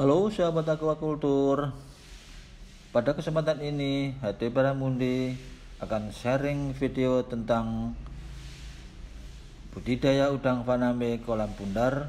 Halo sahabat akuakultur Pada kesempatan ini, HD Baramundi akan sharing video tentang budidaya udang faname kolam bundar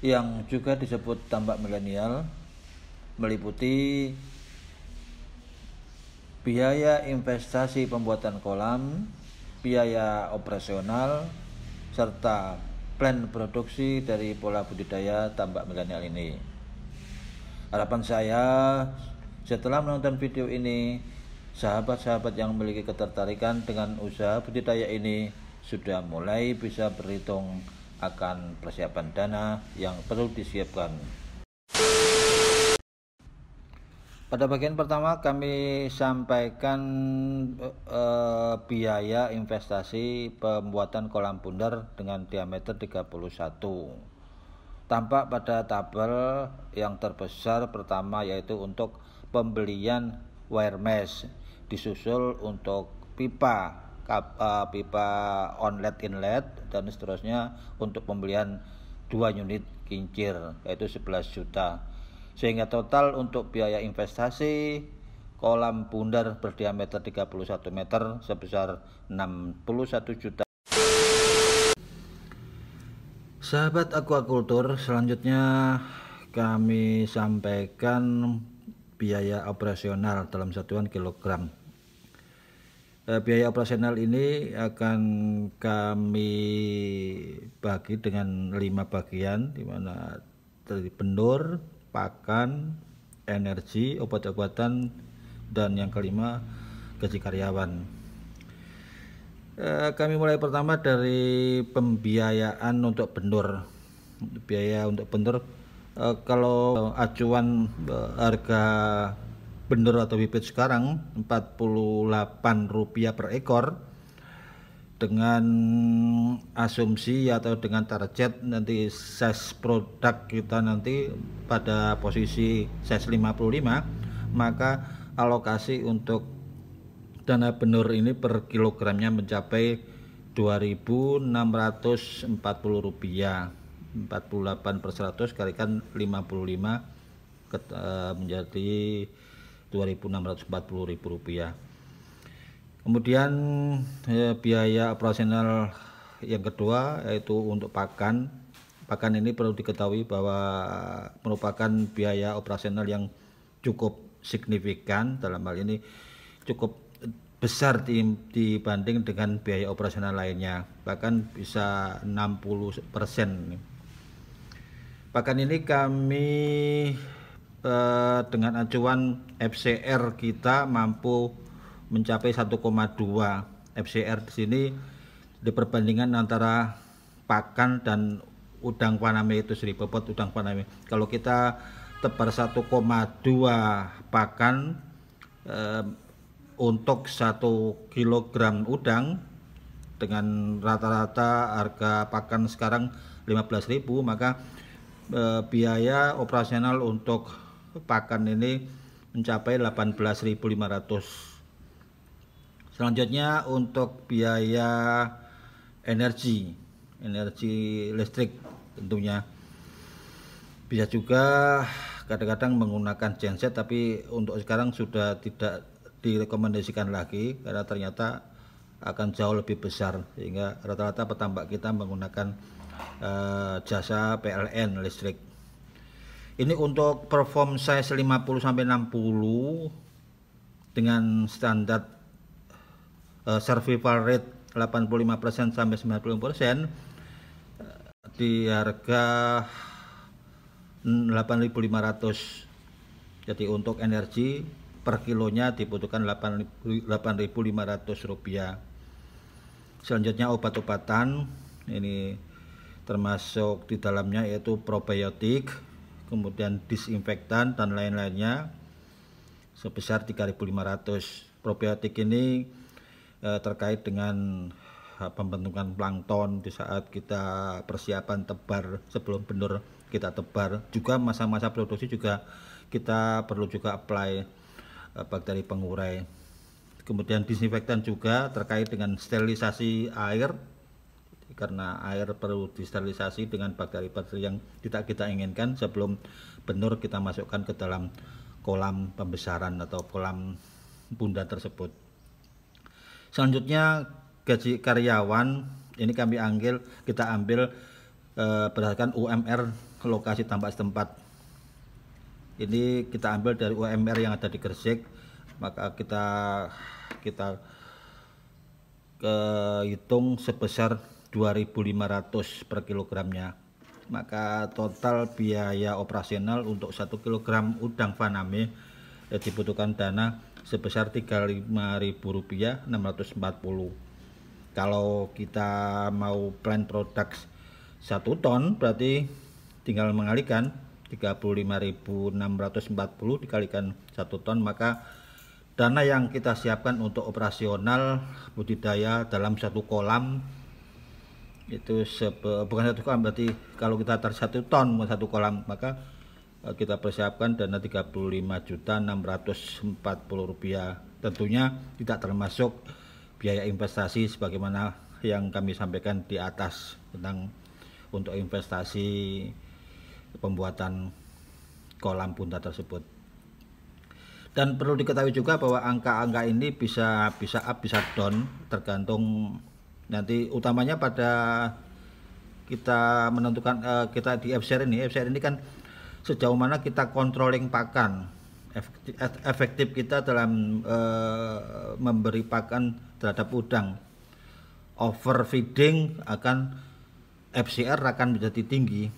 yang juga disebut tambak milenial meliputi biaya investasi pembuatan kolam, biaya operasional, serta plan produksi dari pola budidaya tambak milenial ini. Harapan saya setelah menonton video ini, sahabat-sahabat yang memiliki ketertarikan dengan usaha budidaya ini sudah mulai bisa berhitung akan persiapan dana yang perlu disiapkan. Pada bagian pertama kami sampaikan eh, biaya investasi pembuatan kolam bundar dengan diameter 31 tampak pada tabel yang terbesar pertama yaitu untuk pembelian wire mesh disusul untuk pipa kap, uh, pipa onlet inlet dan seterusnya untuk pembelian dua unit kincir yaitu 11 juta sehingga total untuk biaya investasi kolam bundar berdiameter 31 meter sebesar 61 juta Sahabat akuakultur, selanjutnya kami sampaikan biaya operasional dalam satuan kilogram. Eh, biaya operasional ini akan kami bagi dengan lima bagian, di mana dari benur, pakan, energi, obat-obatan, dan yang kelima gaji karyawan. Eh, kami mulai pertama dari pembiayaan untuk bendur biaya untuk benur eh, kalau acuan eh, harga bendur atau bibit sekarang rp rupiah per ekor dengan asumsi atau dengan target nanti ses produk kita nanti pada posisi size 55 maka alokasi untuk dana benur ini per kilogramnya mencapai 2.640 rupiah 48 per 100 kalikan 55 ke, 2.640 eh, menjadi Rp2.640.000 kemudian eh, biaya operasional yang kedua yaitu untuk pakan pakan ini perlu diketahui bahwa merupakan biaya operasional yang cukup signifikan dalam hal ini cukup besar dibanding dengan biaya operasional lainnya bahkan bisa 60% persen. bahkan ini kami eh, dengan acuan FCR kita mampu mencapai 1,2 FCR di sini di perbandingan antara pakan dan udang paname itu sendiri bobot udang paname kalau kita tebar 1,2 pakan eh, untuk 1 kilogram udang dengan rata-rata harga pakan sekarang 15.000 maka e, biaya operasional untuk pakan ini mencapai 18.500 selanjutnya untuk biaya energi energi listrik tentunya bisa juga kadang-kadang menggunakan genset tapi untuk sekarang sudah tidak direkomendasikan lagi karena ternyata akan jauh lebih besar sehingga rata-rata petambak kita menggunakan uh, jasa PLN listrik ini untuk perform size 50 sampai 60 dengan standar uh, survival rate 85% sampai 90% eh, di harga 8.500 jadi untuk energi per kilonya dibutuhkan 8.500 rupiah selanjutnya obat-obatan ini termasuk di dalamnya yaitu probiotik kemudian disinfektan dan lain-lainnya sebesar 3.500 probiotik ini e, terkait dengan eh, pembentukan plankton di saat kita persiapan tebar sebelum benur kita tebar juga masa-masa produksi juga kita perlu juga apply bakteri pengurai kemudian disinfektan juga terkait dengan sterilisasi air karena air perlu disterilisasi dengan bakteri-bakteri yang tidak kita inginkan sebelum benur kita masukkan ke dalam kolam pembesaran atau kolam bunda tersebut. Selanjutnya gaji karyawan ini kami ambil kita ambil eh, berdasarkan UMR lokasi tambak setempat ini kita ambil dari UMR yang ada di Gresik maka kita kita ke hitung sebesar 2500 per kilogramnya maka total biaya operasional untuk 1 kg udang faname eh, dibutuhkan dana sebesar Rp35.640 kalau kita mau plan produk 1 ton berarti tinggal mengalihkan 35.640 dikalikan 1 ton maka dana yang kita siapkan untuk operasional budidaya dalam satu kolam itu sebe, bukan satu kolam berarti kalau kita tar satu ton satu kolam maka eh, kita persiapkan dana 35.640 rupiah tentunya tidak termasuk biaya investasi sebagaimana yang kami sampaikan di atas tentang untuk investasi pembuatan kolam punta tersebut. Dan perlu diketahui juga bahwa angka-angka ini bisa bisa up bisa down tergantung nanti utamanya pada kita menentukan uh, kita di FCR ini FCR ini kan sejauh mana kita controlling pakan efektif, kita dalam uh, memberi pakan terhadap udang overfeeding akan FCR akan menjadi tinggi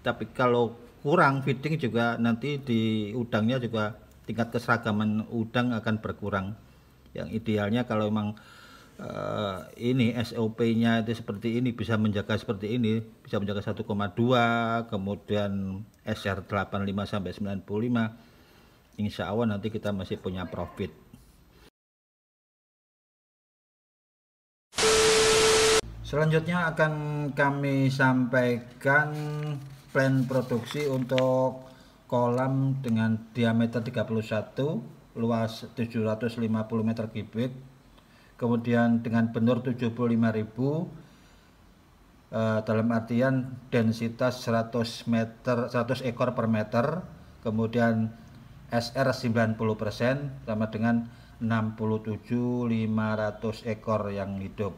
tapi kalau kurang feeding juga nanti di udangnya juga tingkat keseragaman udang akan berkurang yang idealnya kalau memang uh, ini SOP-nya itu seperti ini bisa menjaga seperti ini bisa menjaga 1,2 kemudian SR 85 sampai 95 insya Allah nanti kita masih punya profit selanjutnya akan kami sampaikan plan produksi untuk kolam dengan diameter 31 luas 750 meter kubik kemudian dengan benur 75.000 eh, dalam artian densitas 100 meter 100 ekor per meter kemudian SR 90% sama dengan 67.500 ekor yang hidup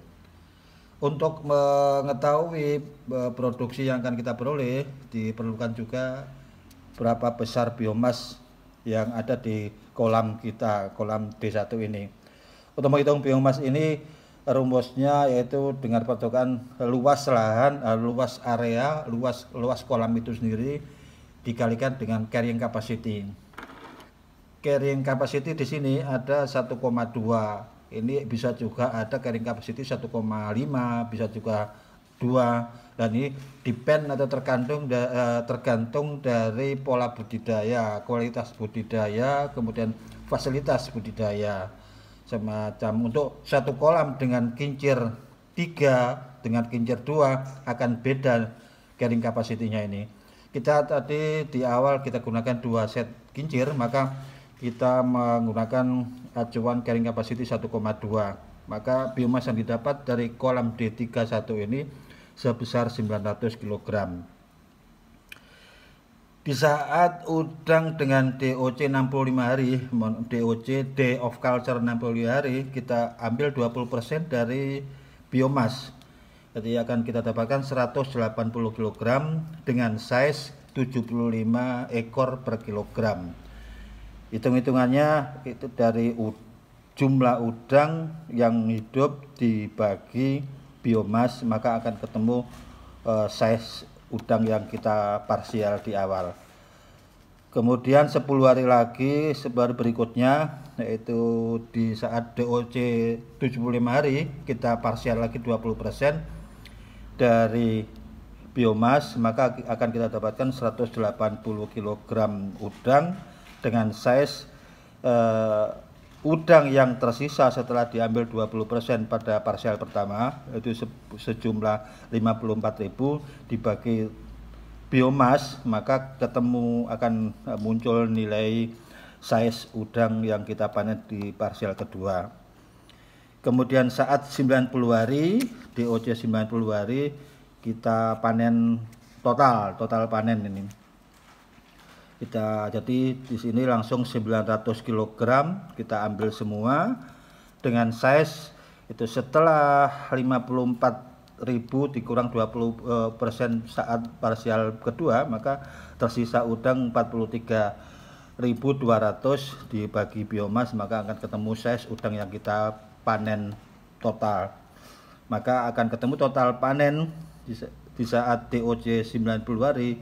untuk mengetahui e, produksi yang akan kita peroleh diperlukan juga berapa besar biomas yang ada di kolam kita, kolam D1 ini. Untuk menghitung biomas ini rumusnya yaitu dengan patokan luas lahan, e, luas area, luas luas kolam itu sendiri dikalikan dengan carrying capacity. Carrying capacity di sini ada 1,2 ini bisa juga ada carrying capacity 1,5 bisa juga 2 dan ini depend atau tergantung eh, tergantung dari pola budidaya kualitas budidaya kemudian fasilitas budidaya semacam untuk satu kolam dengan kincir tiga dengan kincir dua akan beda carrying capacity-nya ini kita tadi di awal kita gunakan dua set kincir maka kita menggunakan acuan carrying capacity 1,2 maka biomas yang didapat dari kolam D31 ini sebesar 900 kg di saat udang dengan DOC 65 hari DOC day of culture 60 hari kita ambil 20% dari biomas jadi akan kita dapatkan 180 kg dengan size 75 ekor per kilogram hitung-hitungannya itu dari jumlah udang yang hidup dibagi biomas maka akan ketemu eh, size udang yang kita parsial di awal. Kemudian 10 hari lagi sebar berikutnya yaitu di saat DOC 75 hari kita parsial lagi 20% dari biomas maka akan kita dapatkan 180 kg udang dengan size uh, udang yang tersisa setelah diambil 20% pada parsial pertama itu se sejumlah 54.000 dibagi biomas maka ketemu akan eh, muncul nilai size udang yang kita panen di parsial kedua. Kemudian saat 90 hari DOC 90 hari kita panen total total panen ini kita jadi di sini langsung 900 kg kita ambil semua dengan size itu setelah 54.000 dikurang 20 eh, persen saat parsial kedua maka tersisa udang 43.200 dibagi biomas maka akan ketemu size udang yang kita panen total maka akan ketemu total panen di saat DOC 90 hari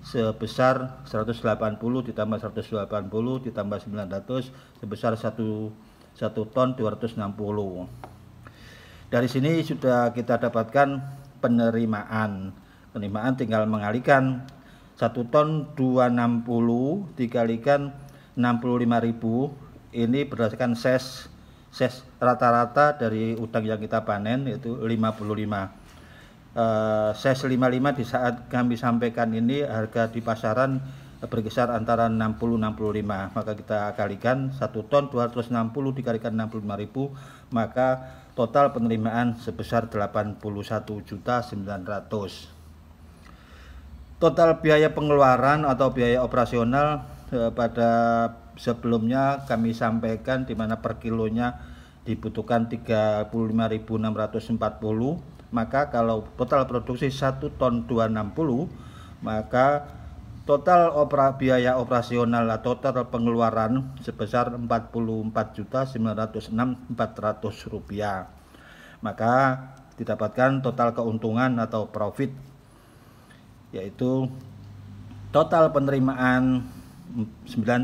sebesar 180 ditambah 180 ditambah 900 sebesar 1 1 ton 260. Dari sini sudah kita dapatkan penerimaan. Penerimaan tinggal mengalikan 1 ton 260 dikalikan 65.000 ini berdasarkan ses ses rata-rata dari utang yang kita panen yaitu 55 Eh, SES 55 di saat kami sampaikan ini harga di pasaran berkisar antara 60-65 maka kita kalikan 1 ton 260 dikalikan 65.000 maka total penerimaan sebesar 81.900 total biaya pengeluaran atau biaya operasional eh, pada sebelumnya kami sampaikan di mana per kilonya dibutuhkan 35.640 maka kalau total produksi 1 ton 260 maka total opera, biaya operasional atau total pengeluaran sebesar 44.906.400 rupiah maka didapatkan total keuntungan atau profit yaitu total penerimaan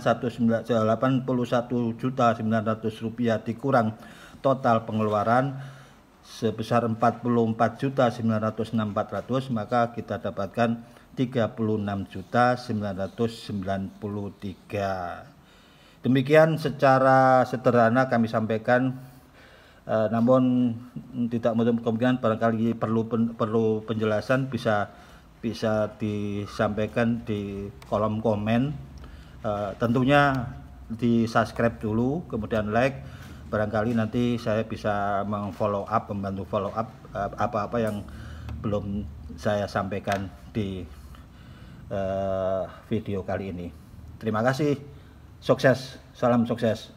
satu juta ratus rupiah dikurang total pengeluaran sebesar 44.906.400 maka kita dapatkan 36.993. Demikian secara sederhana kami sampaikan eh, namun tidak menutup kemungkinan barangkali perlu pen, perlu penjelasan bisa bisa disampaikan di kolom komen. Eh, tentunya di subscribe dulu kemudian like barangkali nanti saya bisa mengfollow up membantu follow up eh, apa-apa yang belum saya sampaikan di eh, video kali ini terima kasih sukses salam sukses